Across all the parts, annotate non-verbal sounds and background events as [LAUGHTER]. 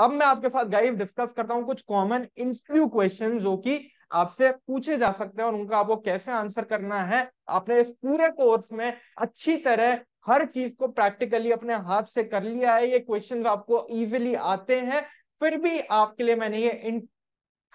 अब मैं आपके साथ गाइस डिस्कस करता हूँ कुछ कॉमन इंटरव्यू क्वेश्चन जो कि आपसे पूछे जा सकते हैं और उनका आपको कैसे आंसर करना है आपने इस पूरे कोर्स में अच्छी तरह हर चीज को प्रैक्टिकली अपने हाथ से कर लिया है ये क्वेश्चंस आपको इजीली आते हैं फिर भी आपके लिए मैंने ये इन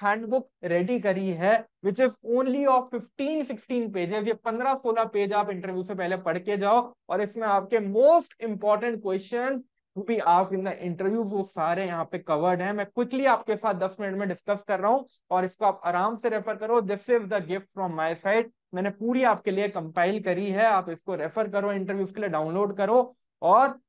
हैंडबुक रेडी करी है which is only of 15 16 pages ये 15 16 पेज आप इंटरव्यू से पहले पढ़ के जाओ और इसमें आपके most important question be ask in the interview वो सारे यहाँ पे कवर्ड हैं मैं क्विकली आपके साथ दस मिनट में डिस्कस कर रहा हूँ और इसको आप आराम से रेफर करो this is the gift from my side मैंने पूरी आपके लिए कंपाइल करी है आप इसको रेफर करो इंटरव्यू के लिए डाउनलोड करो और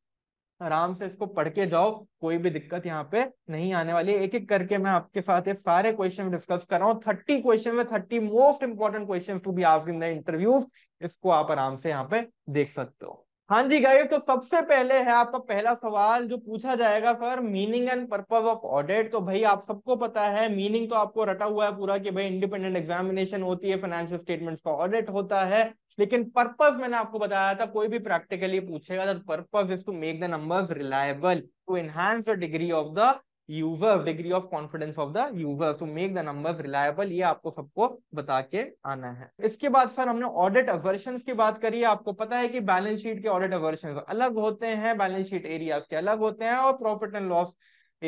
आराम से इसको पढ़ के जाओ कोई भी दिक्कत यहाँ पे नहीं आने वाली है एक एक करके मैं आपके साथ ये सारे क्वेश्चन डिस्कस कर रहा हूँ थर्टी क्वेश्चन में thirty most important question to be ask in the interview इसको आप आराम से यहाँ पे देख सकते हो हाँ जी गाइड तो सबसे पहले है आपका पहला सवाल जो पूछा जाएगा sir meaning and purpose of audit तो भाई आप सबको पता है मीनिंग तो आपको रटा हुआ है पूरा कि भाई इंडिपेंडेंट एग्जामिनेशन होती है फाइनेंशियल स्टेटमेंट्स का ऑडिट होता है लेकिन पर्पज मैंने आपको बताया था कोई भी प्रैक्टिकली पूछेगा that is to make the numbers reliable to enhance the degree of the users degree of confidence of the users to make the numbers reliable ये आपको सबको बता के आना है इसके बाद सर हमने ऑडिट अवर्शन की बात करी आपको पता है कि बैलेंस शीट के ऑडिट अवर्शन अलग होते हैं बैलेंस शीट एरियाज के अलग होते हैं और प्रॉफिट एंड लॉस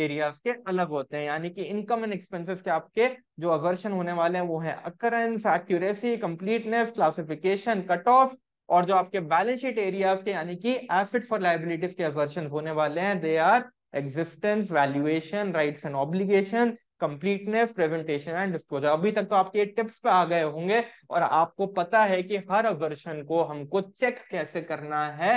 एरियाज के अलग होते हैं यानी कि इनकम एंड एक्सपेंसेस के आपके जो अवर्शन होने वाले हैं वो है occurrence accuracy completeness classification cut off और जो आपके बैलेंस शीट एरियाज के यानी कि एसिड फॉर लाइबिलिटीज के अवर्शन होने वाले हैं they are existence valuation rights and obligation completeness presentation and disclosure अभी तक तो आपके टिप्स पे आ गए होंगे और आपको पता है कि हर वर्षन को हमको चेक कैसे करना है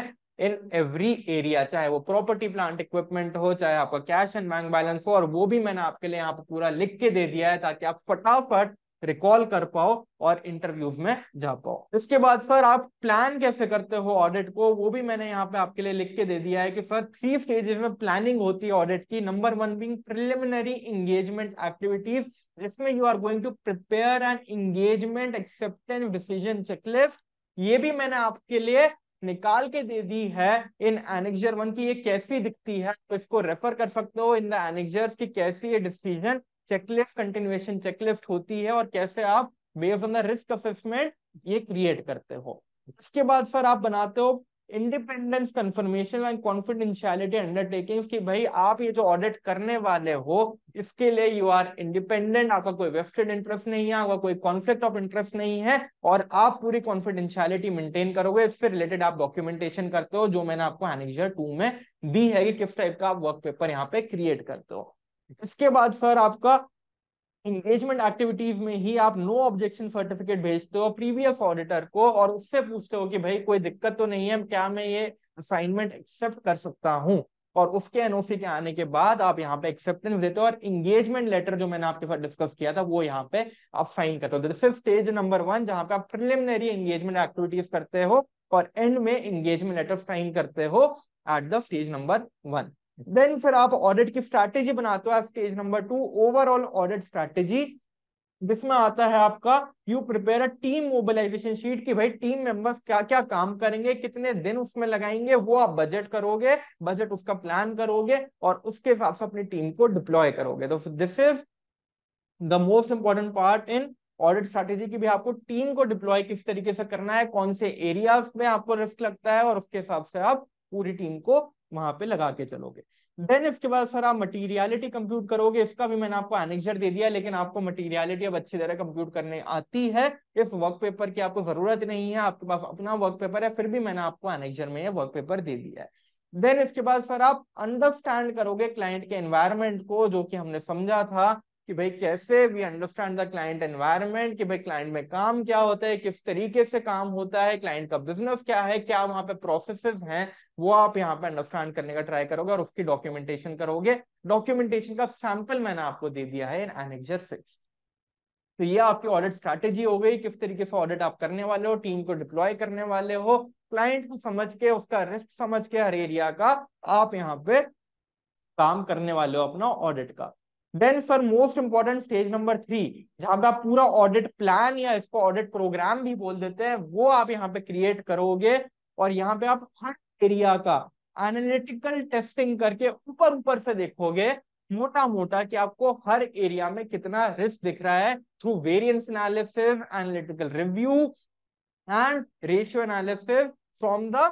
इन एवरी एरिया चाहे वो प्रॉपर्टी प्लांट इक्विपमेंट हो चाहे आपका कैश एंड बैंक बैलेंस हो और वो भी मैंने आपके लिए यहाँ पर पूरा लिख के दे दिया है ताकि आप फटाफट रिकॉल कर पाओ और इंटरव्यूज में जा पाओ इसके बाद सर आप प्लान कैसे करते हो ऑडिट को वो भी मैंने यहाँ पे आपके लिए लिख के दे दिया है कि सर थ्री स्टेजेस में प्लानिंग होती है ऑडिट की number one being preliminary engagement activities जिसमें you are going to prepare an engagement acceptance decision checklist ये भी मैंने आपके लिए निकाल के दे दी है इन एनेक्जर वन की ये कैसी दिखती है तो इसको रेफर कर सकते हो इन द एनेक्जर की कैसी ये डिसीजन चेकलिफ्ट कंटिन्यूएशन चेकलिफ्ट होती है और कैसे आप based on the risk assessment ये क्रिएट करते हो इसके बाद सर आप बनाते हो independence confirmation and confidentiality undertakings कि भाई आप ये जो ऑडिट करने वाले हो इसके लिए यू आर इंडिपेंडेंट आपका कोई वेस्टेड इंटरेस्ट नहीं है आपका कोई कॉन्फ्लिक्ट ऑफ इंटरेस्ट नहीं है और आप पूरी कॉन्फिडेंशियलिटी मेंटेन करोगे इससे रिलेटेड आप डॉक्यूमेंटेशन करते हो जो मैंने आपको एनेक्जर टू में दी है कि किस टाइप का आप वर्क पेपर यहाँ पे क्रिएट करते हो इसके बाद सर आपका इंगेजमेंट एक्टिविटीज में ही आप नो ऑब्जेक्शन सर्टिफिकेट भेजते हो प्रीवियस ऑडिटर को और उससे पूछते हो कि भाई कोई दिक्कत तो नहीं है क्या मैं ये असाइनमेंट एक्सेप्ट कर सकता हूँ और उसके एनओसी के आने के बाद आप यहाँ पे एक्सेप्टेंस देते हो और इंगेजमेंट लेटर जो मैंने आपके साथ डिस्कस किया था वो यहाँ पे आप साइन करते हो this is stage number one जहाँ पे आप प्रिलिमिनरी एंगेजमेंट एक्टिविटीज करते हो और एंड में एंगेजमेंट लेटर साइन करते हो at the stage number one then फिर आप ऑडिट की स्ट्रैटेजी बनाते हो stage number two overall audit strategy जिसमें आता है आपका you prepare a team mobilization sheet की भाई टीम मेंबर्स क्या क्या काम करेंगे कितने दिन उसमें लगाएंगे वो आप बजट करोगे बजट उसका प्लान करोगे और उसके हिसाब से अपनी टीम को डिप्लॉय करोगे तो this is the most important part in audit strategy की भी आपको टीम को डिप्लॉय किस तरीके से करना है कौन से एरियाज में आपको रिस्क लगता है और उसके हिसाब से आप पूरी टीम को वहां पे लगा के चलोगे देन इसके बाद सर आप मटीरियालिटी कंप्यूट करोगे इसका भी मैंने आपको एनेक्चर दे दिया लेकिन आपको मटीरियालिटी अब अच्छी तरह कंप्यूट करने आती है इस वर्क पेपर की आपको जरूरत नहीं है आपके पास अपना वर्क पेपर है फिर भी मैंने आपको एनेक्चर में वर्क पेपर दे दिया है देन इसके बाद सर आप अंडरस्टैंड करोगे क्लाइंट के एनवायरमेंट को जो कि हमने समझा था कि भाई कैसे we understand the client environment कि भाई क्लाइंट में काम क्या होता है किस तरीके से काम होता है क्लाइंट का बिजनेस क्या है क्या वहां पे प्रोसेसेस हैं वो आप यहाँ पे अंडरस्टैंड करने का ट्राई करोगे और उसकी डॉक्यूमेंटेशन करोगे डॉक्यूमेंटेशन का सैंपल मैंने आपको दे दिया है इन एनेक्जर सिक्स तो ये आपकी ऑडिट स्ट्रैटेजी हो गई किस तरीके से ऑडिट आप करने वाले हो टीम को डिप्लॉय करने वाले हो क्लाइंट को समझ के उसका रिस्क समझ के हर एरिया का आप यहाँ पे काम करने वाले हो अपना ऑडिट का then sir most important stage number three जहां का पूरा ऑडिट प्लान या इसको ऑडिट प्रोग्राम भी बोल देते हैं वो आप यहाँ पे क्रिएट करोगे और यहाँ पे आप हर एरिया का एनालिटिकल टेस्टिंग करके ऊपर ऊपर से देखोगे मोटा मोटा कि आपको हर एरिया में कितना रिस्क दिख रहा है through variance analysis analytical review and ratio analysis from the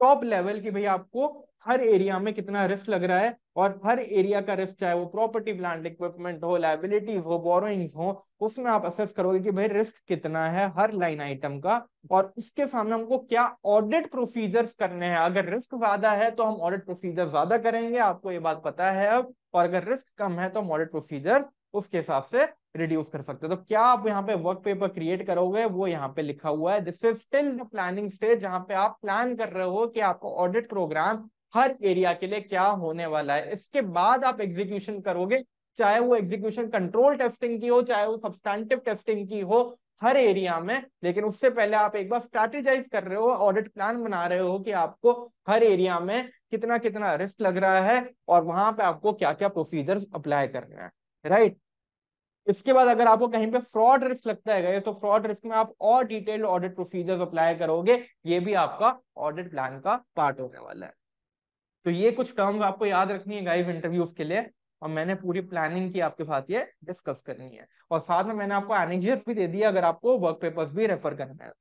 top level की भाई आपको हर एरिया में कितना रिस्क लग रहा है और हर एरिया का रिस्क चाहे वो प्रॉपर्टी प्लांट इक्विपमेंट हो लाइबिलिटीज हो बोरोइंग्स हो उसमें आप असेस करोगे कि भाई रिस्क कितना है हर लाइन आइटम का और उसके सामने हमको क्या ऑडिट प्रोसीजर्स करने हैं अगर रिस्क ज्यादा है तो हम ऑडिट प्रोसीजर ज्यादा करेंगे आपको ये बात पता है अब और अगर रिस्क कम है तो हम ऑडिट प्रोसीजर उसके हिसाब से रिड्यूस कर सकते हैं तो क्या आप यहाँ पे वर्क पेपर क्रिएट करोगे वो यहाँ पे लिखा हुआ है this is still the planning stage जहाँ पे आप प्लान कर रहे हो कि आपको ऑडिट प्रोग्राम हर एरिया के लिए क्या होने वाला है इसके बाद आप एग्जीक्यूशन करोगे चाहे वो एग्जीक्यूशन कंट्रोल टेस्टिंग की हो चाहे वो सब्सटैंडिव टेस्टिंग की हो हर एरिया में लेकिन उससे पहले आप एक बार स्ट्रेटेजाइज कर रहे हो ऑडिट प्लान बना रहे हो कि आपको हर एरिया में कितना कितना रिस्क लग रहा है और वहां पे आपको क्या क्या प्रोसीजर अप्लाई करना है राइट इसके बाद अगर आपको कहीं पे फ्रॉड रिस्क लगता है तो फ्रॉड रिस्क में आप और डिटेल्ड ऑडिट प्रोसीजर्स अप्लाई करोगे ये भी आपका ऑडिट प्लान का पार्ट होने वाला है तो ये कुछ टर्म्स आपको याद रखनी है गाइस इंटरव्यूज के लिए और मैंने पूरी प्लानिंग की आपके साथ ये डिस्कस करनी है और साथ में मैंने आपको एनेक्जर्स भी दे दिया अगर आपको वर्क पेपर्स भी रेफर करना है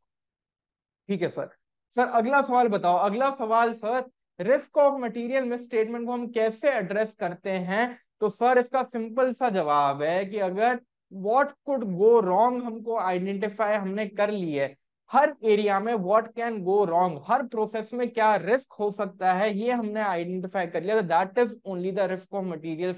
ठीक है सर सर अगला सवाल बताओ अगला सवाल sir risk of material misstatement को हम कैसे एड्रेस करते हैं तो सर इसका सिंपल सा जवाब है कि अगर वॉट कुड गो रॉन्ग हमको आइडेंटिफाई हमने कर लिया है हर एरिया में व्हाट कैन गो रॉन्ग हर प्रोसेस में क्या रिस्क हो सकता है ये हमने आइडेंटिफाई कर लिया that is only the risk of material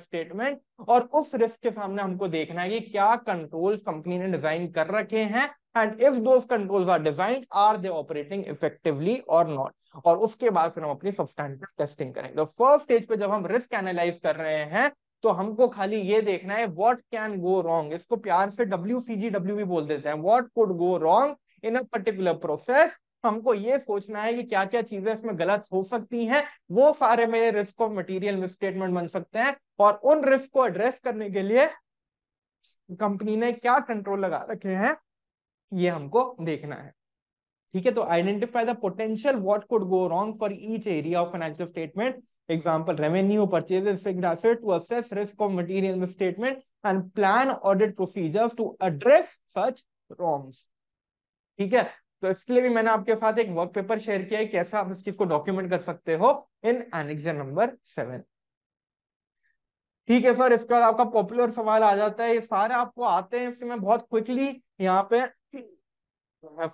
statement और उस रिस्क के सामने हमको देखना है कि क्या कंट्रोल्स कंपनी ने डिजाइन कर रखे हैं and if those controls are design are they operating effectively or not और उसके बाद फिर हम अपनी सब्सटैंडर्ड टेस्टिंग करेंगे फर्स्ट स्टेज पे जब हम रिस्क एनालाइज कर रहे हैं तो हमको खाली ये देखना है वॉट कैन गो रॉन्ग इसको प्यार से डब्ल्यू सी जी डब्ल्यू भी बोल देते हैं what could go wrong in a particular process हमको ये सोचना है कि क्या क्या चीजें इसमें गलत हो सकती हैं वो सारे मेरे रिस्क ऑफ मटेरियल मिसस्टेटमेंट बन सकते हैं और उन रिस्क को एड्रेस करने के लिए कंपनी ने क्या कंट्रोल लगा रखे हैं ये हमको देखना है ठीक है तो identify the potential what could go wrong for each area of financial statement Example, revenue, purchases, fixed asset to assess risk of material misstatement and plan audit procedures to address such wrongs. ठीक है तो इसके लिए भी मैंने आपके साथ एक वर्क पेपर शेयर किया है कैसे आप इस चीज को डॉक्यूमेंट कर सकते हो इन एनेक्सर नंबर सेवन ठीक है सर इसके बाद आपका पॉपुलर सवाल आ जाता है ये सारे आपको आते हैं इससे मैं बहुत क्विकली यहाँ पे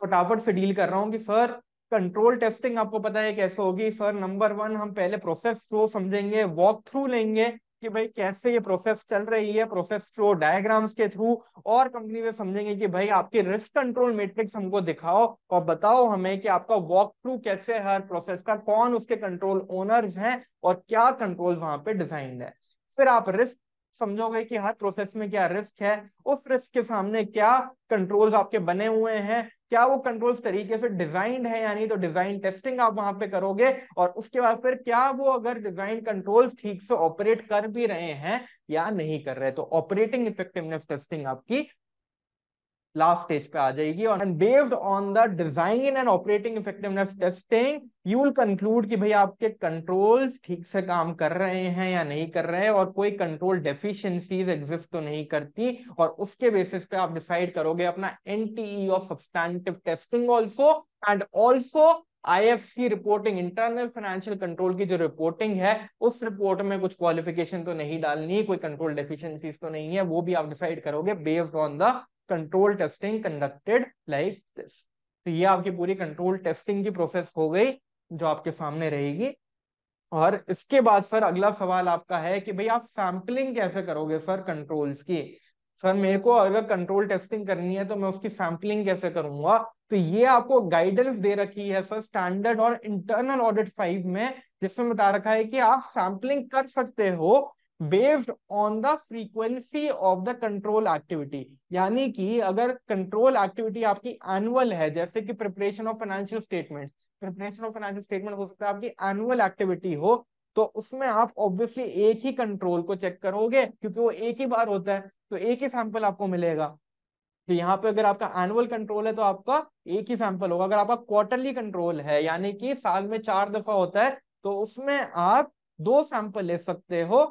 फटाफट से डील कर रहा हूँ कि सर कंट्रोल टेस्टिंग आपको पता है कैसे होगी सर नंबर वन हम पहले प्रोसेस फ्लो समझेंगे वॉक थ्रू लेंगे कि भाई कैसे ये प्रोसेस चल रही है प्रोसेस फ्लो डायग्राम्स के थ्रू और कंपनी में समझेंगे कि भाई आपके रिस्क कंट्रोल मेट्रिक्स हमको दिखाओ और बताओ हमें कि आपका वॉक थ्रू कैसे हर प्रोसेस का कौन उसके कंट्रोल ओनर्स हैं और क्या कंट्रोल वहां पे डिजाइन है फिर आप रिस्क समझोगे कि हर प्रोसेस में क्या रिस्क है उस रिस्क के सामने क्या कंट्रोल्स आपके बने हुए हैं क्या वो कंट्रोल्स तरीके से डिजाइंड है यानी तो डिजाइन टेस्टिंग आप वहां पे करोगे और उसके बाद फिर क्या वो अगर डिजाइन कंट्रोल्स ठीक से ऑपरेट कर भी रहे हैं या नहीं कर रहे तो ऑपरेटिंग इफेक्टिवनेस टेस्टिंग आपकी लास्ट स्टेज पे आ जाएगी और based on the design and operating effectiveness testing you will conclude कि भाई आपके कंट्रोल्स ठीक से काम कर रहे हैं या नहीं कर रहे हैं और कोई कंट्रोल डेफिशिएंसीज एग्जिस्ट तो नहीं करती और उसके बेसिस पे आप डिसाइड करोगे अपना NTE of substantive testing also and also IFC reporting internal financial control की जो रिपोर्टिंग है उस रिपोर्ट में कुछ क्वालिफिकेशन तो नहीं डालनी कोई कंट्रोल डेफिशिएंसीज तो नहीं है वो भी आप डिसाइड करोगे based on the control testing conducted like this तो ये आपकी पूरी कंट्रोल टेस्टिंग की प्रोसेस हो गई जो आपके सामने रहेगी और इसके बाद सर अगला सवाल आपका है कि भाई आप सैम्पलिंग कैसे करोगे सर कंट्रोल्स की सर मेरे को अगर कंट्रोल टेस्टिंग करनी है तो मैं उसकी सैम्पलिंग कैसे करूंगा तो ये आपको गाइडेंस दे रखी है सर स्टैंडर्ड और इंटरनल ऑडिट फाइव में जिसमें बता रखा है कि आप सैम्पलिंग कर सकते हो based on the frequency of the control activity यानी कि अगर कंट्रोल एक्टिविटी आपकी एनुअल है जैसे कि preparation of financial statement preparation of financial statement हो सकता है आपकी एनुअल एक्टिविटी हो तो उसमें आप ऑब्वियसली एक ही कंट्रोल को चेक करोगे क्योंकि वो एक ही बार होता है तो एक ही सैंपल आपको मिलेगा तो यहाँ पे अगर आपका एनुअल कंट्रोल है तो आपका एक ही सैंपल होगा अगर आपका क्वार्टरली कंट्रोल है यानी कि साल में चार दफा होता है तो उसमें आप दो सैंपल ले सकते हो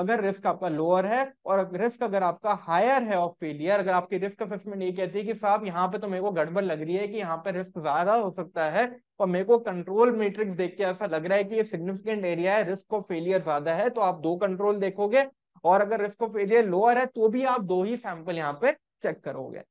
अगर रिस्क आपका लोअर है और रिस्क अगर आपका हायर है ऑफ फेलियर अगर आपकी रिस्क असेसमेंट ये कहती है कि साहब यहाँ पे तो मेरे को गड़बड़ लग रही है कि यहाँ पे रिस्क ज्यादा हो सकता है और मेरे को कंट्रोल मैट्रिक्स देख के ऐसा लग रहा है कि ये सिग्निफिकेंट एरिया है रिस्क ऑफ फेलियर ज्यादा है तो आप दो कंट्रोल देखोगे और अगर रिस्क ऑफ फेलियर लोअर है तो भी आप दो ही सैंपल यहाँ पे चेक करोगे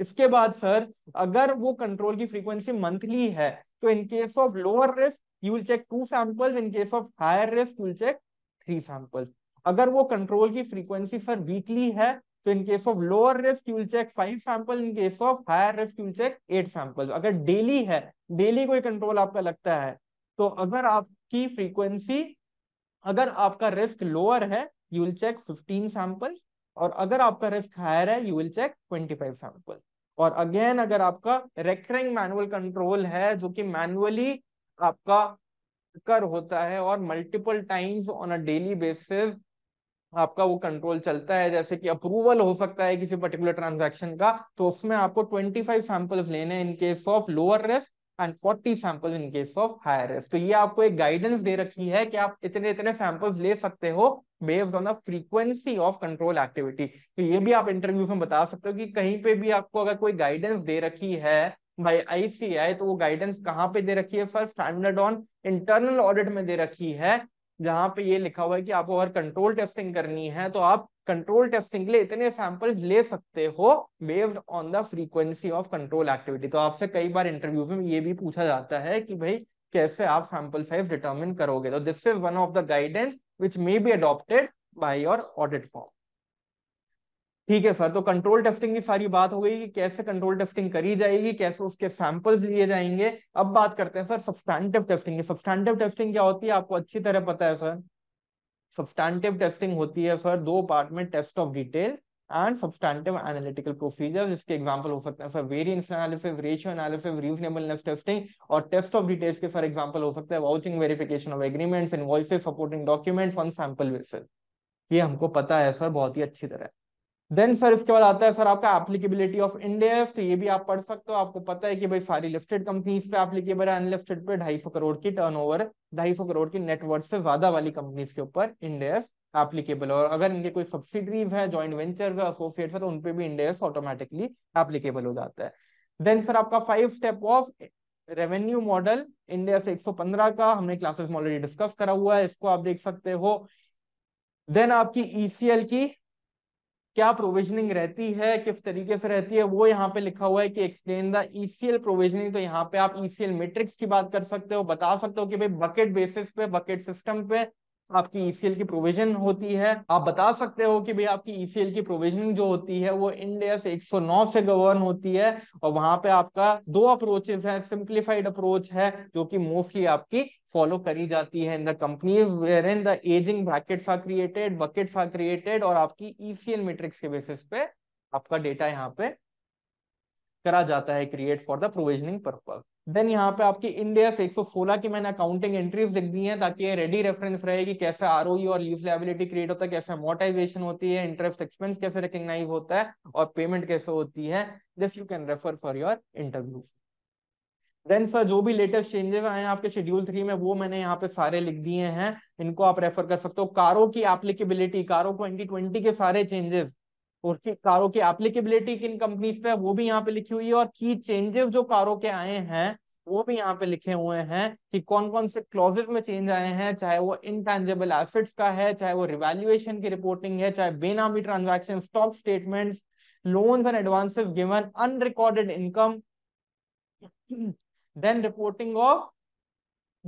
इसके बाद सर अगर वो कंट्रोल की फ्रीक्वेंसी मंथली है तो in case of lower risk you will check two samples in case of higher risk you will check three sample अगर वो कंट्रोल की फ्रीक्वेंसी सर वीकली है तो in case of lower risk you'll check five sample in case of higher risk you'll check eight sample अगर daily है daily कोई control आपका लगता है तो अगर आपकी फ्रीक्वेंसी अगर आपका रिस्क लोअर है यू विल चेक 15 सैंपल्स और अगर आपका रिस्क हायर है यू विल चेक 25 सैंपल और अगेन अगर आपका रेकरिंग मैनुअल कंट्रोल है जो कि मैनुअली आपका कर होता है और multiple times on a daily basis आपका वो कंट्रोल चलता है जैसे कि अप्रूवल हो सकता है किसी पर्टिकुलर ट्रांजैक्शन का तो उसमें आपको 25 सैंपल्स लेने हैं in case of lower risk and 40 sample in case of higher risk तो ये आपको एक गाइडेंस दे रखी है कि आप इतने इतने सैंपल्स ले सकते हो based on the frequency of control activity तो ये भी आप इंटरव्यू में बता सकते हो कि कहीं पे भी आपको अगर कोई गाइडेंस दे रखी है भाई आईसीआई तो वो गाइडेंस कहाँ पे दे रखी है first standard on internal audit में दे रखी है जहां पे ये लिखा हुआ है कि आपको अगर कंट्रोल टेस्टिंग करनी है तो आप कंट्रोल टेस्टिंग के लिए इतने सैंपल्स ले सकते हो based on the frequency of control activity तो आपसे कई बार इंटरव्यू में ये भी पूछा जाता है कि भाई कैसे आप सैंपल साइज डिटर्मिन करोगे तो this is one of the guidance which may be adopted by your audit firm ठीक है सर तो कंट्रोल टेस्टिंग की सारी बात हो गई कि कैसे कंट्रोल टेस्टिंग करी जाएगी कैसे उसके सैंपल्स लिए जाएंगे अब बात करते हैं sir substantive testing substantive testing क्या होती है आपको अच्छी तरह पता है सर सब्सटैंडिव टेस्टिंग होती है सर दो पार्ट में test of detail and substantive analytical procedure इसके एग्जाम्पल हो सकते हैं sir variance analysis ratio analysis reasonableness testing और टेस्ट ऑफ डिटेल्स के सर एग्जाम्पल हो सकते हैं vouching verification of agreements invoices supporting documents on sample basis ये हमको पता है सर बहुत ही अच्छी तरह देन सर इसके बाद आता है सर आपका एप्लीकेबिलिटी ऑफ इंडिया तो ये भी आप पढ़ सकते हो आपको पता है कि भाई सारी लिस्टेड कंपनीज पे एप्लीकेबल है अनलिस्टेड पे ढाई सौ करोड़ की टर्नओवर ढाई सौ करोड़ की नेटवर्क से ज्यादा वाली कंपनीज के ऊपर इंडेफ एप्लीकेबल और अगर इनके कोई सब्सिडरीज है ज्वाइंट वेंचर है एसोसिएट है तो उनपे भी इंडेफ ऑटोमेटिकली एप्लीकेबल हो जाता है देन सर आपका five step of revenue model India से 115 का हमने क्लासेस में ऑलरेडी डिस्कस करा हुआ है इसको आप देख सकते हो देन आपकी ईसीएल e की क्या प्रोविजनिंग रहती है किस तरीके से रहती है वो यहाँ पे लिखा हुआ है कि एक्सप्लेन द ईसीएल प्रोविजनिंग तो यहाँ पे आप ईसीएल मेट्रिक्स की बात कर सकते हो बता सकते हो कि भाई बकेट बेसिस पे बकेट सिस्टम पे आपकी ईसीएल e की प्रोविजन होती है आप बता सकते हो कि भाई आपकी ईसीएल e की प्रोविजनिंग जो होती है वो इंडिया से 109 से गवर्न होती है और वहां पे आपका दो अप्रोचेस हैं सिंप्लीफाइड अप्रोच है जो कि मोस्टली आपकी फॉलो करी जाती है in the company where in the ageing brackets are created buckets are created और आपकी ईसीएल e मेट्रिक्स के बेसिस पे आपका डेटा यहाँ पे करा जाता है create for the provisioning purpose then यहाँ पे आपकी इंडिया से सोलह की मैंने अकाउंटिंग एंट्रीज लिख दी हैं ताकि ये रेडी रेफरेंस रहे कि कैसे आर e और लीज लाइबिलिटी क्रिएट होता है कैसे मोटाइजेशन होती है इंटरेस्ट एक्सपेंस कैसे रिकग्नाइज होता है और पेमेंट कैसे होती है this you can refer for your interview then sir जो भी लेटेस्ट चेंजेस आए हैं आपके शेड्यूल थ्री में वो मैंने यहाँ पे सारे लिख दिए हैं इनको आप रेफर कर सकते हो कारो की एप्लीकेबिलिटी कारो ट्वेंटी के सारे चेंजेस और कारों की एप्लीकेबिलिटी किन कंपनीज पे वो भी यहाँ पे लिखी हुई है और की चेंजेस जो कारों के आए हैं वो भी यहाँ पे लिखे हुए हैं कि कौन कौन से क्लॉजेस में चेंज आए हैं चाहे वो इनटेंजेबल एसेट्स का है चाहे वो रिवेल्यूएशन की रिपोर्टिंग है चाहे benami transaction stock statement loans and advances given unrecorded income then reporting of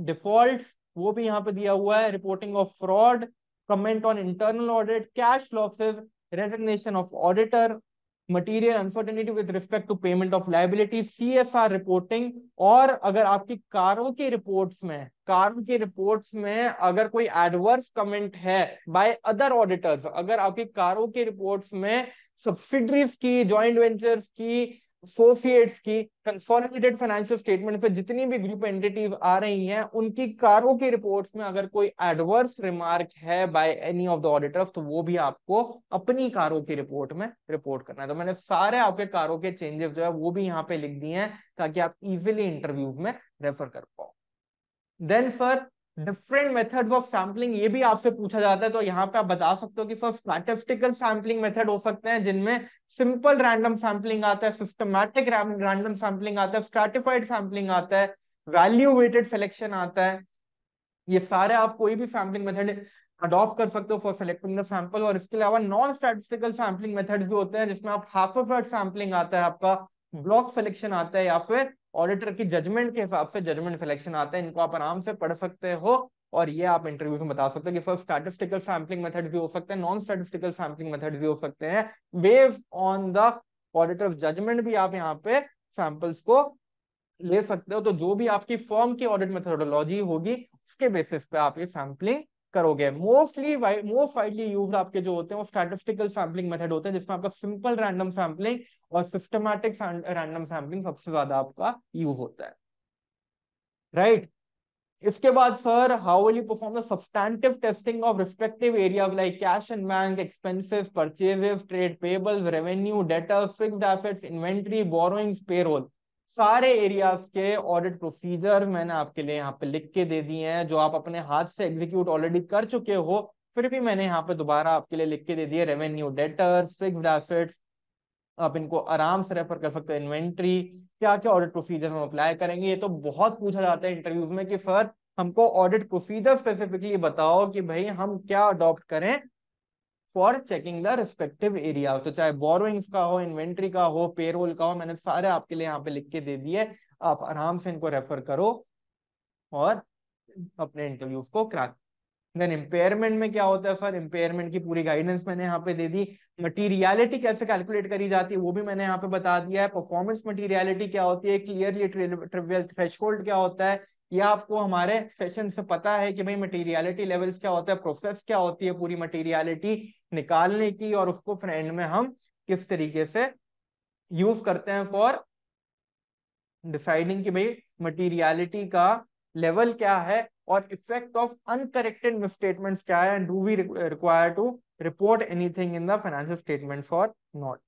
default वो भी यहाँ पे दिया हुआ है reporting of fraud comment on internal audit cash losses resignation of auditor, material uncertainty with respect to payment of liability C S R reporting और अगर आपकी कारों की रिपोर्ट में कारों की रिपोर्ट में अगर कोई एडवर्स कमेंट है बाय अदर ऑडिटर्स अगर आपकी कारों की रिपोर्ट में सब्सिडरी की ज्वाइंट वेंचर्स की एसोसिएट्स की कंसोलिडेटेड फाइनेंशियल स्टेटमेंट पे जितनी भी ग्रुप एंटिटीज आ रही हैं उनकी कारों की रिपोर्ट्स में अगर कोई एडवर्स रिमार्क है by any of the auditors तो वो भी आपको अपनी कारों की रिपोर्ट में रिपोर्ट करना है तो मैंने सारे आपके कारों के चेंजेस जो है वो भी यहाँ पे लिख दिए हैं ताकि आप इजिली इंटरव्यूज में रेफर कर पाओ then sir different method of sampling ये भी आपसे पूछा जाता है तो यहाँ पे आप बता सकते हो कि सर स्टैटिस्टिकल सैम्पलिंग मेथड हो सकते हैं जिनमें सिंपल रैंडम सैम्पलिंग आता है सिस्टमैटिक रैंडम सैम्पलिंग आता है स्ट्रेटिफाइड सैम्पलिंग आता है वैल्यू वेटेड सिलेक्शन आता है ये सारे आप कोई भी सैम्पलिंग मेथड अडॉप्ट कर सकते हो फॉर सेलेक्टिंग द सैम्पल और इसके अलावा नॉन स्टैटिस्टिकल सैम्पलिंग मेथड भी होते हैं जिसमें आप हाफ ऑफ सैम्पलिंग आता है आपका ब्लॉक सिलेक्शन आता है या फिर ऑडिटर की जजमेंट के हिसाब से जजमेंट सिलेक्शन आता है इनको आप आराम से पढ़ सकते हो और ये आप इंटरव्यू में बता सकते हो कि सर स्टैटिस्टिकल सैम्पलिंग मेथड्स भी हो सकते हैं नॉन स्टैटिस्टिकल सैम्पलिंग मेथड्स भी हो सकते हैं based on the auditor of judgement भी आप यहाँ पे सैंपल्स को ले सकते हो तो जो भी आपकी फॉर्म की ऑडिट मेथोडोलॉजी होगी उसके बेसिस पे आप ये सैम्पलिंग करोगे मोस्टली मोस्ट वाइडली यूज आपके जो होते हैं वो स्टैटिस्टिकल सैम्पलिंग मेथड होते हैं जिसमें आपका सिंपल रैंडम सैम्पलिंग और सिस्टमैटिक रैंडम सैम्पलिंग सबसे ज्यादा आपका यूज होता है राइट right? इसके बाद sir how will you perform the substantive testing of respective areas like cash and bank expenses purchases trade payables revenue debtors fixed assets inventory borrowings payroll सारे areas के audit procedure मैंने आपके लिए यहाँ पे लिख के दे दिए हैं जो आप अपने हाथ से एग्जीक्यूट ऑलरेडी कर चुके हो फिर भी मैंने यहाँ पे दोबारा आपके लिए लिख के दे दिए रेवेन्यू डेटर फिक्स एसेट्स आप इनको आराम से रेफर कर सकते हो इन्वेंट्री क्या क्या ऑडिट प्रोसीजर हम अप्लाई करेंगे ये तो बहुत पूछा जाता है इंटरव्यूज में कि सर हमको ऑडिट प्रोसीजर स्पेसिफिकली बताओ कि भाई हम क्या अडॉप्ट करें for checking the respective area तो चाहे बोरोइंग्स का हो इन्वेंट्री का हो पेरोल का हो मैंने सारे आपके लिए यहाँ पे लिख के दे दिए आप आराम से इनको रेफर करो और अपने इंटरव्यूज को क्रैक देन इम्पेयरमेंट में क्या होता है सर इम्पेयरमेंट की पूरी गाइडेंस मैंने यहाँ पे दे दी मटीरियालिटी कैसे कैलकुलेट करी जाती है वो भी मैंने यहाँ पे बता दिया है परफॉर्मेंस मटीरियालिटी क्या होती है क्लियरली ट्रिवियल थ्रेशोल्ड क्या होता है यह आपको हमारे सेशन से पता है कि भाई मटेरियलिटी लेवल्स क्या होता है प्रोसेस क्या होती है पूरी मटेरियलिटी निकालने की और उसको फिर एंड में हम किस तरीके से यूज करते हैं फॉर डिसाइडिंग कि भाई मटेरियलिटी का लेवल क्या है और इफेक्ट ऑफ अनकरेक्टेड मिसस्टेटमेंट्स क्या है and do we require to report anything in the financial statements or not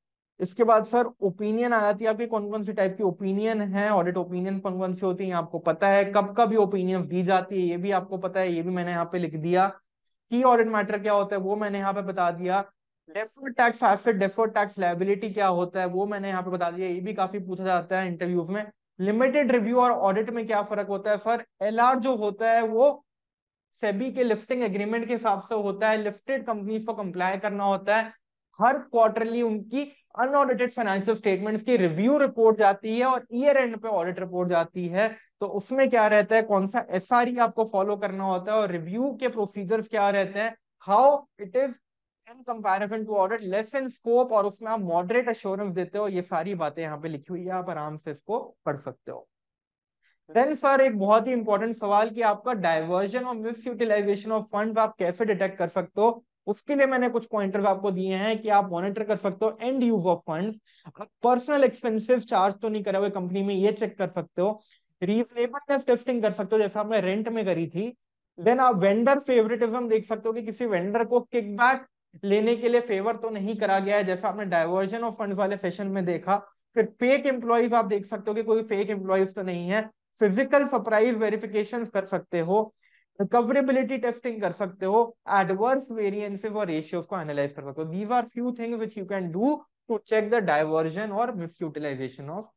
इसके बाद सर ओपिनियन आ जाती है आपके कौन कौन सी टाइप की ओपिनियन है ऑडिट ओपिनियन कौन कौन सी होती है आपको पता है कब कब ये ओपिनियन दी जाती है ये भी आपको पता है ये भी मैंने यहाँ पे लिख दिया की ऑडिट मैटर क्या होता है वो मैंने यहाँ पे बता दिया deferred tax asset deferred tax liability क्या होता है वो मैंने यहाँ पे बता दिया ये भी काफी पूछा जाता है इंटरव्यूज में लिमिटेड रिव्यू और ऑडिट में क्या फर्क होता है सर एल जो होता है वो सेबी के लिफ्टिंग एग्रीमेंट के हिसाब से होता है लिफ्टेड कंपनीज को कंप्लाई करना होता है हर क्वार्टरली उनकी अनऑडिटेड फाइनेंशियल स्टेटमेंट्स की रिव्यू रिपोर्ट जाती है और ईयर एंड पे ऑडिट रिपोर्ट जाती है तो उसमें क्या रहता है कौन सा एस e आपको फॉलो करना होता है और रिव्यू के प्रोसीजर्स क्या रहते हैं how it is in comparison to audit less in scope और उसमें आप मॉडरेट अश्योरेंस देते हो ये सारी बातें यहाँ पे लिखी हुई है आप आराम से इसको पढ़ सकते हो देन सर एक बहुत ही इंपॉर्टेंट सवाल कि आपका डायवर्जन और मिस यूटिलाइजेशन ऑफ फंड्स आप कैसे डिटेक्ट कर सकते हो उसके लिए मैंने कुछ पॉइंटर्स आपको दिए हैं कि आप मॉनिटर कर सकते हो and use of funds personal expensive charge तो नहीं करे हुए कंपनी में ये चेक कर सकते हो रीजनेबलनेस टेस्टिंग कर सकते हो जैसे आपने रेंट में करी थी देन हम्म। आप वेंडर फेवरेटिज्म देख सकते हो कि किसी वेंडर को किकबैक लेने के लिए फेवर तो नहीं करा गया है जैसा आपने डायवर्जन ऑफ फंड वाले सेशन में देखा फिर फेक एम्प्लॉइज आप देख सकते हो कि कोई फेक एम्प्लॉयज तो नहीं है फिजिकल सरप्राइज वेरिफिकेशन कर सकते हो रिकवरेबिलिटी टेस्टिंग कर सकते हो एडवर्स वेरियंसेस और रेशियोज को एनालाइज कर सकते हो these are few things which you can do to check the diversion और मिस यूटिलाइजेशन ऑफ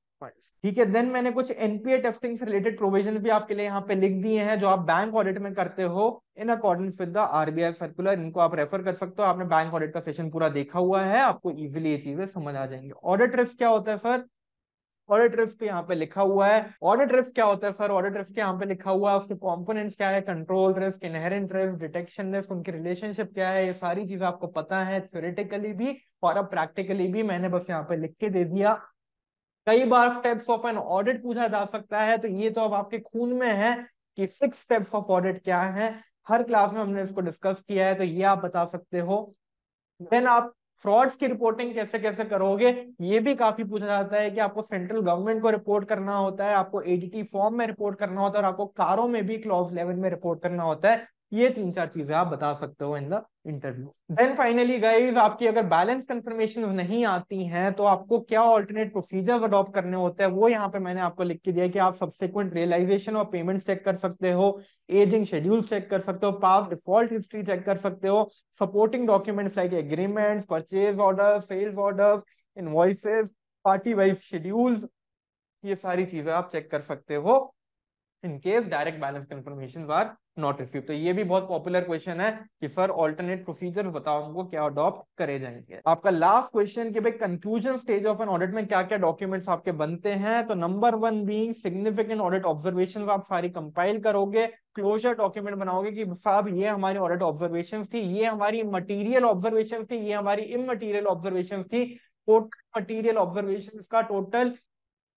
ठीक है देन मैंने कुछ एनपीए टेस्टिंग से रिलेटेड प्रोविजन भी आपके लिए यहाँ पे लिख दिए हैं जो आप बैंक ऑडिट में करते हो in according with the RBI circular इनको आप रेफर कर सकते हो आपने बैंक ऑडिट का सेशन पूरा देखा हुआ है आपको इजिली ये चीजें समझ आ जाएंगे ऑडिट रिस्क क्या होता है सर ऑडिट रिस्क तो यहाँ पे लिखा हुआ है ऑडिट रिस्क क्या होता है सर ऑडिट रिस्क यहाँ पे लिखा हुआ है उसके कॉम्पोनेंट्स क्या है control risk inherent risk detection risk उनकी रिलेशनशिप क्या है ये सारी चीज आपको पता है थ्योरेटिकली भी और अब प्रैक्टिकली भी मैंने बस यहाँ पे लिख के दे दिया कई बार स्टेप्स ऑफ एन ऑडिट पूछा जा सकता है तो ये तो अब आपके खून में है कि सिक्स स्टेप्स ऑफ ऑडिट क्या है हर क्लास में हमने इसको डिस्कस किया है तो ये आप बता सकते हो देन आप फ्रॉड्स की रिपोर्टिंग कैसे कैसे करोगे ये भी काफी पूछा जाता है कि आपको सेंट्रल गवर्नमेंट को रिपोर्ट करना होता है आपको एडीटी फॉर्म में रिपोर्ट करना होता है और आपको कारों में भी क्लॉज इलेवन में रिपोर्ट करना होता है ये तीन चार चीजें आप बता सकते हो in the interview then finally guys आपकी अगर बैलेंस कंफर्मेशन नहीं आती हैं तो आपको क्या ऑल्टरनेट प्रोसीजर्स अडॉप्ट करने होते हैं वो यहाँ पे मैंने आपको लिख के दिया कि आप सब्सिक्वेंट रियलाइजेशन और पेमेंट्स चेक कर सकते हो एजिंग शेड्यूल चेक कर सकते हो पास डिफॉल्ट हिस्ट्री चेक कर सकते हो supporting documents like agreement purchase order sales order in party wise schedules ये सारी चीजें आप चेक कर सकते हो in case direct balance confirmation are not received तो ये भी बहुत पॉपुलर क्वेश्चन है कि सर ऑल्टरनेट प्रोसीजर बताओ हमको क्या अडॉप्ट करे जाएंगे आपका लास्ट क्वेश्चन कि भाई conclusion stage of an audit में क्या क्या डॉक्यूमेंट्स आपके बनते हैं तो number one being significant audit observation आप सारी कंपाइल करोगे क्लोजर डॉक्यूमेंट बनाओगे कि साहब ये हमारी ऑडिट ऑब्जर्वेशन थी ये हमारी मटीरियल ऑब्जर्वेशन थी ये हमारी इमटीरियल ऑब्जर्वेशन थी टोटल मटीरियल ऑब्जर्वेशन का टोटल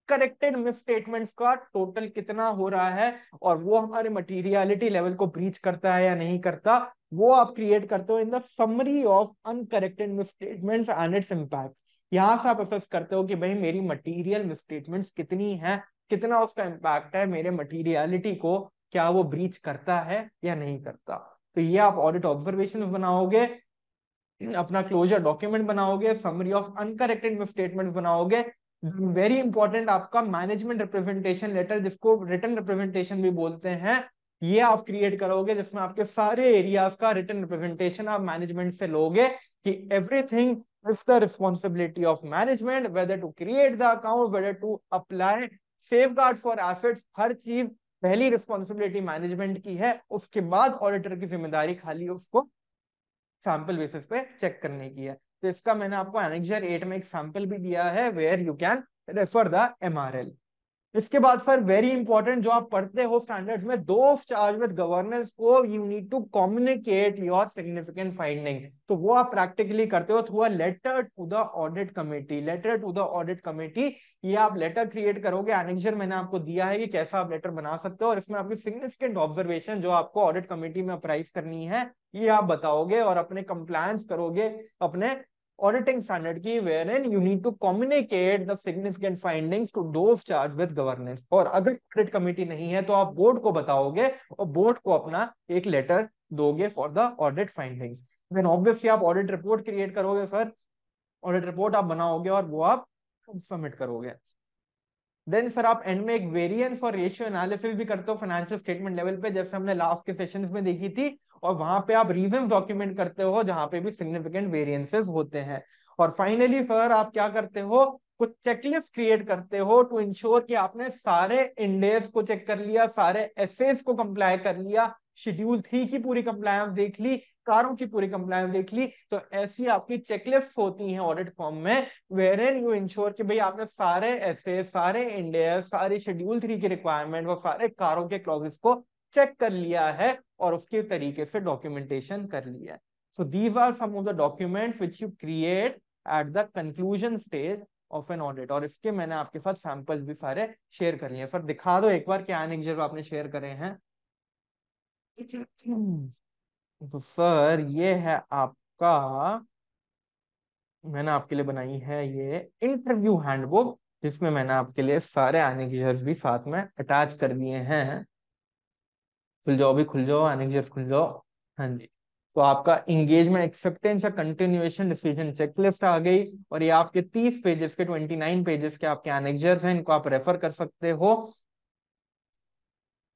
करेक्टेड मिस स्टेटमेंट्स का टोटल कितना हो रहा है और वो हमारे मटीरियालिटी लेवल को ब्रीच करता है या नहीं करता वो आप क्रिएट करते हो in the summary of uncorrected misstatements and its impact यहाँ से आप असेस करते हो कि भाई मेरी मटीरियल मिस स्टेटमेंट्स कितनी है कितना उसका इम्पैक्ट है मेरे मटीरियालिटी को क्या वो ब्रीच करता है या नहीं करता तो ये आप ऑडिट ऑब्जर्वेशन बनाओगे अपना क्लोजर डॉक्यूमेंट बनाओगे summary of uncorrected misstatements बनाओगे वेरी इंपॉर्टेंट आपका मैनेजमेंट रिप्रेजेंटेशन लेटर जिसको रिटर्न रिप्रेजेंटेशन भी बोलते हैं ये आप क्रिएट करोगे जिसमें आपके सारे एरियाज का रिटर्न रिप्रेजेंटेशन आप मैनेजमेंट से लोगे कि everything is the responsibility of management whether to create the account whether to apply safeguard for assets हर चीज पहली रिस्पॉन्सिबिलिटी मैनेजमेंट की है उसके बाद ऑडिटर की जिम्मेदारी खाली उसको सैंपल बेसिस पे चेक करने की है तो इसका मैंने आपको एनेक्जर एट में एक सैंपल भी दिया है where you can refer the L इसके बाद सर वेरी इंपॉर्टेंट जो आप पढ़ते हो स्टैंडर्ड्स में दो चार्ज विद गवर्नेंस को you need to communicate your significant finding तो वो आप प्रैक्टिकली करते हो through a letter to the audit committee letter to the audit committee ये आप लेटर क्रिएट करोगे एनेक्जर मैंने आपको दिया है कि कैसा आप लेटर बना सकते हो और इसमें आपकी सिग्निफिकेंट ऑब्जर्वेशन जो आपको ऑडिट कमेटी में अप्राइज करनी है ये आप बताओगे और अपने कंप्लायंस करोगे अपने auditing standard ki wherein you need to communicate the significant findings to those charged with governance or agar audit committee nahi hai to aap board ko bataoge aur board ko apna ek letter doge for the audit findings then obviously aap audit report create karoge sir audit report aap banaoge aur wo aap submit karoge then sir आप end में एक variance और ratio analysis भी करते हो financial statement level पे जैसे हमने लास्ट के सेशन में देखी थी और वहां पे आप रीजन डॉक्यूमेंट करते हो जहां पे भी सिग्निफिकेंट वेरिएंसेस होते हैं और फाइनली सर आप क्या करते हो कुछ चेकलिस्ट क्रिएट करते हो टू इंश्योर कि आपने सारे इंडेस को चेक कर लिया सारे एसेस को कंप्लाई कर लिया शेड्यूल थ्री की पूरी कंप्लायंस देख ली कारों की पूरी कंप्लायंस देख ली तो ऐसी आपकी चेकलिस्ट होती हैं ऑडिट फॉर्म में वेर एन यू इंश्योर कि भाई आपने सारे ऐसे सारे इंडिया सारे शेड्यूल थ्री के रिक्वायरमेंट और सारे कारों के क्लॉजेस को चेक कर लिया है और उसके तरीके से डॉक्यूमेंटेशन कर लिया है so these are some of the document which you create at the conclusion stage of an audit और इसके मैंने आपके साथ सैंपल भी सारे शेयर कर लिए सर दिखा दो एक बार क्या एनेक्जर आपने शेयर करे हैं [CLEARS THROAT] तो सर ये है आपका मैंने आपके लिए बनाई है ये इंटरव्यू हैंडबुक जिसमें मैंने आपके लिए सारे जर्स भी साथ में अटैच कर दिए हैं खुल जाओ भी खुल जाओ जर्स खुल जाओ हाँ जी तो आपका इंगेजमेंट एक्सेप्टेंस या कंटिन्यूएशन डिसीजन चेकलिस्ट आ गई और ये आपके तीस पेजेस के ट्वेंटी नाइन पेजेस के आपके एनेक्जर्स हैं इनको आप रेफर कर सकते हो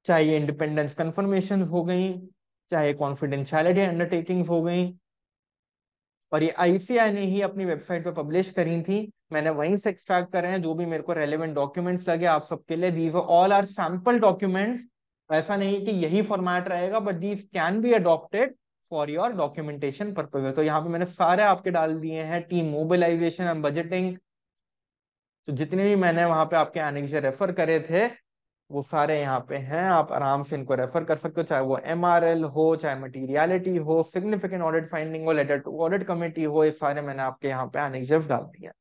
चाहे इंडिपेंडेंस कंफर्मेशन हो गई चाहे कॉन्फिडेंशियलिटी अंडरटेकिंग्स हो गई और ये आईसीआई ने ही अपनी वेबसाइट पर पब्लिश करी थी मैंने वहीं से एक्सट्रैक्ट करे हैं जो भी मेरे को रेलिवेंट डॉक्यूमेंट्स लगे आप सबके लिए these all are sample documents ऐसा नहीं कि यही फॉर्मेट रहेगा but these can be adopted for your documentation purpose तो यहाँ पे मैंने सारे आपके डाल दिए हैं टीम मोबिलाईजेशन एंड बजटिंग तो जितने भी मैंने वहां पे आपके आने के रेफर करे थे वो सारे यहाँ पे हैं आप आराम से इनको रेफर कर सकते हो चाहे वो एम हो चाहे मटीरियालिटी हो सिग्निफिकेंट ऑडिट फाइंडिंग हो लेटर टू ऑडिट कमेटी हो ये सारे मैंने आपके यहाँ पे एनेक्सेस डाल दिया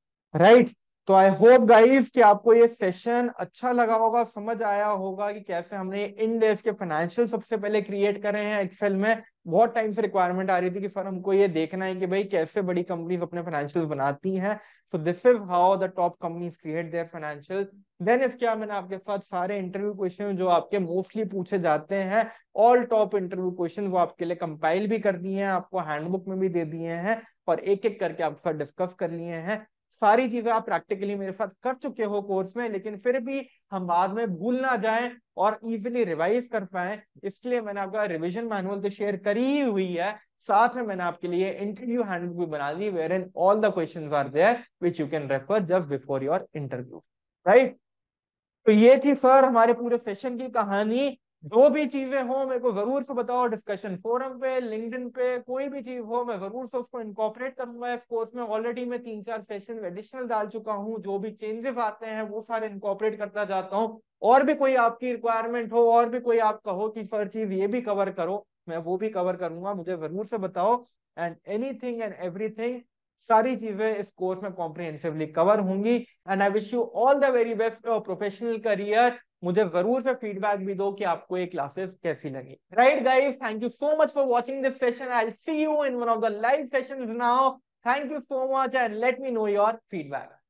राइट तो आई होप गाइस कि आपको ये सेशन अच्छा लगा होगा समझ आया होगा कि कैसे हमने इन डेज के फाइनेंशियल सबसे पहले क्रिएट करे हैं एक्सेल में बहुत टाइम से रिक्वायरमेंट आ रही थी कि सर हमको ये देखना है कि भाई कैसे बड़ी कंपनीज अपने फाइनेंशियल बनाती हैं so this is how the top companies create their financial then इसके बाद मैंने आपके साथ सारे इंटरव्यू क्वेश्चन जो आपके मोस्टली पूछे जाते हैं ऑल टॉप इंटरव्यू क्वेश्चन वो आपके लिए कंपाइल भी कर दिए हैं आपको हैंडबुक में भी दे दिए हैं और एक एक करके आपके साथ डिस्कस कर लिए हैं सारी चीजें आप प्रैक्टिकली मेरे साथ कर चुके हो कोर्स में लेकिन फिर भी हम बाद में भूल ना जाए और इजिली रिवाइज कर पाए इसलिए मैंने आपका रिविजन मैनुअल तो शेयर करी ही हुई है साथ में मैंने आपके लिए इंटरव्यू हैंडबुक भी बना दी wherein all the question are there which you can refer just before your interview right तो ये थी सर हमारे पूरे सेशन की कहानी जो भी चीजें हो मेरे को जरूर से बताओ डिस्कशन फोरम पे लिंक्डइन पे कोई भी चीज हो मैं जरूर से उसको इनकॉपरेट करूंगा इस कोर्स में ऑलरेडी मैं तीन चार सेशन एडिशनल डाल चुका हूँ जो भी चेंजेस आते हैं वो सारे इनकॉपरेट करता जाता हूँ और भी कोई आपकी रिक्वायरमेंट हो और भी कोई आप कहो कि सर चीज ये भी कवर करो मैं वो भी कवर करूंगा मुझे जरूर से बताओ and anything and every सारी चीजें इस कोर्स में कॉम्प्रिहेंसिवली कवर होंगी and I wish you all the very best professional career मुझे जरूर से फीडबैक भी दो कि आपको ये क्लासेस कैसी लगी right guys thank you so much for watching this session I see you in one of the live session now thank you so much and let me know your feedback